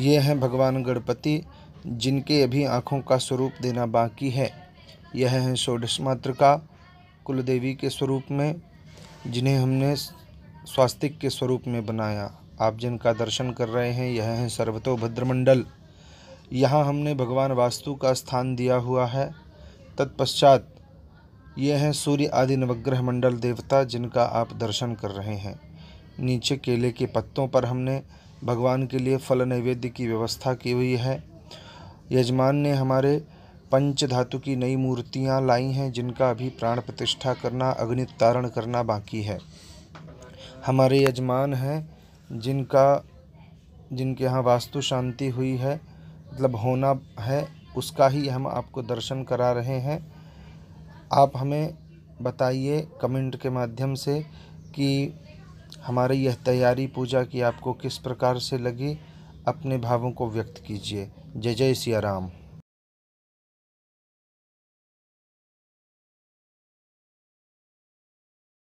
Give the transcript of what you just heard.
ये हैं भगवान गणपति जिनके अभी आँखों का स्वरूप देना बाकी है यह हैं षोडश मात्र का कुलदेवी के स्वरूप में जिन्हें हमने स्वास्तिक के स्वरूप में बनाया आप जिनका दर्शन कर रहे हैं यह हैं सर्वतोभद्र मंडल यहाँ हमने भगवान वास्तु का स्थान दिया हुआ है तत्पश्चात ये हैं सूर्य आदि नवग्रह मंडल देवता जिनका आप दर्शन कर रहे हैं नीचे केले के पत्तों पर हमने भगवान के लिए फल नैवेद्य की व्यवस्था की हुई है यजमान ने हमारे पंच धातु की नई मूर्तियां लाई हैं जिनका अभी प्राण प्रतिष्ठा करना अग्नि तारण करना बाकी है हमारे यजमान हैं जिनका जिनके यहाँ वास्तु शांति हुई है मतलब होना है उसका ही हम आपको दर्शन करा रहे हैं आप हमें बताइए कमेंट के माध्यम से कि हमारी यह तैयारी पूजा की आपको किस प्रकार से लगी अपने भावों को व्यक्त कीजिए जय जय सिया राम